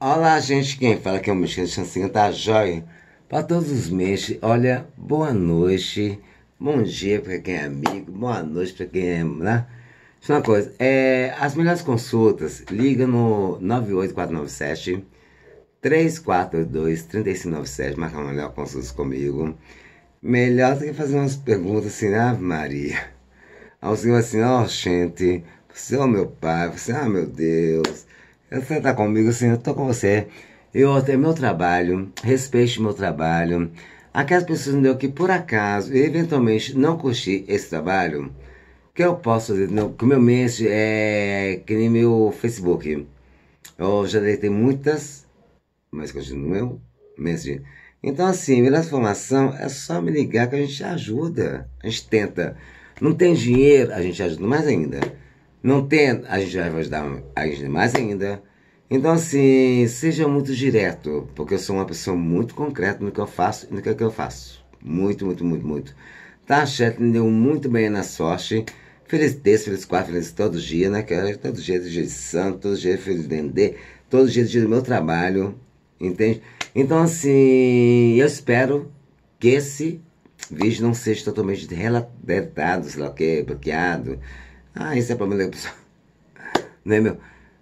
Olá, gente. Quem fala que é o Mexicano Chancinha tá joia? Para todos os meses, olha, boa noite, bom dia para quem é amigo, boa noite para quem é. Né? Só uma coisa, é, as melhores consultas, liga no 98497 342 3597, marca uma melhor consulta comigo. Melhor do que fazer umas perguntas assim, ah, Maria. Ao senhor assim, ó, oh, gente, você é o meu pai, você, é oh, meu Deus. Você está comigo assim, eu estou com você. Eu até meu trabalho, respeito meu trabalho. Aquelas pessoas entendeu que por acaso, eventualmente, não curti esse trabalho, que eu posso fazer? Não, que o meu mês é que nem meu Facebook. Eu já deitei muitas, mas continuo meu mês, Então, assim, dá informação, é só me ligar que a gente ajuda. A gente tenta. Não tem dinheiro, a gente ajuda mais ainda. Não tem as raivas da, as mais ainda. Então, assim, seja muito direto, porque eu sou uma pessoa muito concreta no que eu faço e no que, é que eu faço. Muito, muito, muito, muito. Tá, Shetland deu muito bem na sorte. Feliz terça, feliz quarta, feliz todo dia, né? Que era todo dia, dia de santo, todo dia feliz dendê, todo dia do meu trabalho, entende? Então, assim, eu espero que esse vídeo não seja totalmente relatado sei lá o quê, bloqueado, ah, isso é problema pessoal, não Né, meu?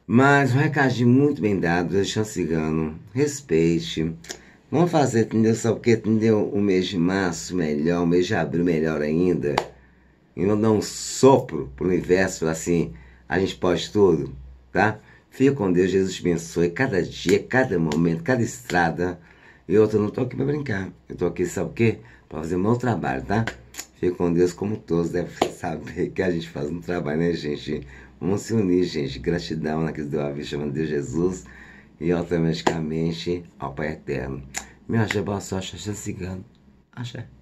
Mas um recadinho muito bem dado, deixando cigano. Respeite. Vamos fazer, entendeu? Só porque entendeu o mês de março melhor, o mês de abril melhor ainda. E não dar um sopro pro universo, assim, a gente pode tudo, tá? Fica com Deus, Jesus te abençoe cada dia, cada momento, cada estrada. E outra, não tô aqui pra brincar. Eu tô aqui, sabe o quê? Pra fazer o meu trabalho, tá? Fique com Deus, como todos devem né? saber que a gente faz um trabalho, né, gente? Vamos se unir, gente. Gratidão naqueles né, deu a vida, chamando de Jesus e automaticamente ao Pai Eterno. Me acha boa sorte, acha cigano. Acha.